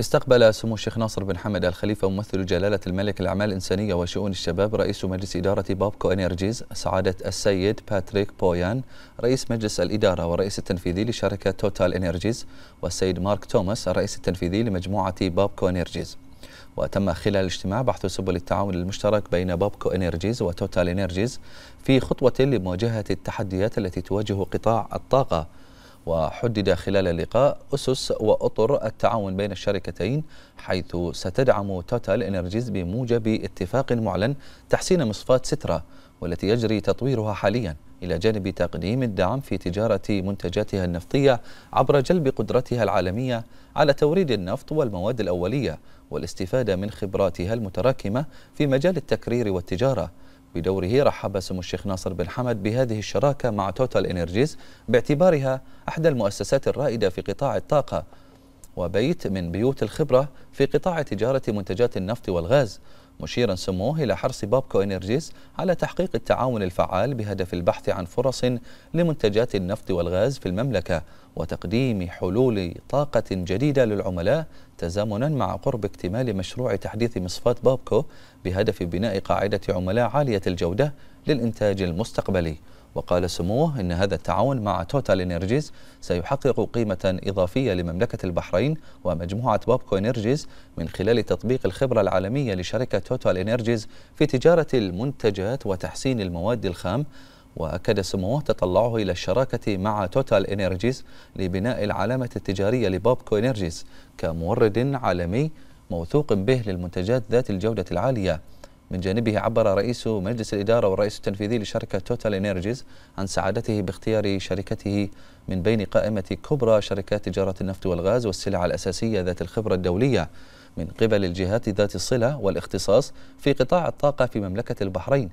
استقبل سمو الشيخ ناصر بن حمد الخليفة ممثل جلالة الملك الأعمال الإنسانية وشؤون الشباب رئيس مجلس إدارة بابكو أنيرجيز سعادة السيد باتريك بويان رئيس مجلس الإدارة والرئيس التنفيذي لشركة توتال أنيرجيز والسيد مارك توماس الرئيس التنفيذي لمجموعة بابكو أنيرجيز وتم خلال الاجتماع بحث سبل التعاون المشترك بين بابكو انرجيز وتوتال انرجيز في خطوة لمواجهة التحديات التي تواجه قطاع الطاقة وحدد خلال اللقاء أسس وأطر التعاون بين الشركتين حيث ستدعم توتال إنرجيز بموجب اتفاق معلن تحسين مصفات سترة والتي يجري تطويرها حاليا إلى جانب تقديم الدعم في تجارة منتجاتها النفطية عبر جلب قدرتها العالمية على توريد النفط والمواد الأولية والاستفادة من خبراتها المتراكمة في مجال التكرير والتجارة بدوره رحب سمو الشيخ ناصر بن حمد بهذه الشراكة مع توتال إنرجيز باعتبارها أحدى المؤسسات الرائدة في قطاع الطاقة وبيت من بيوت الخبرة في قطاع تجارة منتجات النفط والغاز مشيرا سموه إلى حرص بابكو إنرجيز على تحقيق التعاون الفعال بهدف البحث عن فرص لمنتجات النفط والغاز في المملكة وتقديم حلول طاقة جديدة للعملاء تزامنا مع قرب اكتمال مشروع تحديث مصفاة بابكو بهدف بناء قاعدة عملاء عالية الجودة للإنتاج المستقبلي وقال سموه إن هذا التعاون مع توتال إنرجيز سيحقق قيمة إضافية لمملكة البحرين ومجموعة بابكو إنرجيز من خلال تطبيق الخبرة العالمية لشركة توتال إنرجيز في تجارة المنتجات وتحسين المواد الخام وأكد سموه تطلعه إلى الشراكة مع توتال إنرجيز لبناء العلامة التجارية لبابكو إنرجيز كمورد عالمي موثوق به للمنتجات ذات الجودة العالية من جانبه عبر رئيس مجلس الإدارة والرئيس التنفيذي لشركة توتال إنرجيز عن سعادته باختيار شركته من بين قائمة كبرى شركات تجارة النفط والغاز والسلع الأساسية ذات الخبرة الدولية من قبل الجهات ذات الصلة والاختصاص في قطاع الطاقة في مملكة البحرين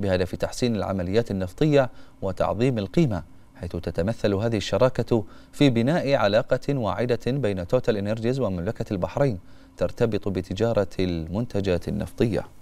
بهدف تحسين العمليات النفطية وتعظيم القيمة حيث تتمثل هذه الشراكة في بناء علاقة واعدة بين توتال إنرجيز ومملكة البحرين ترتبط بتجارة المنتجات النفطية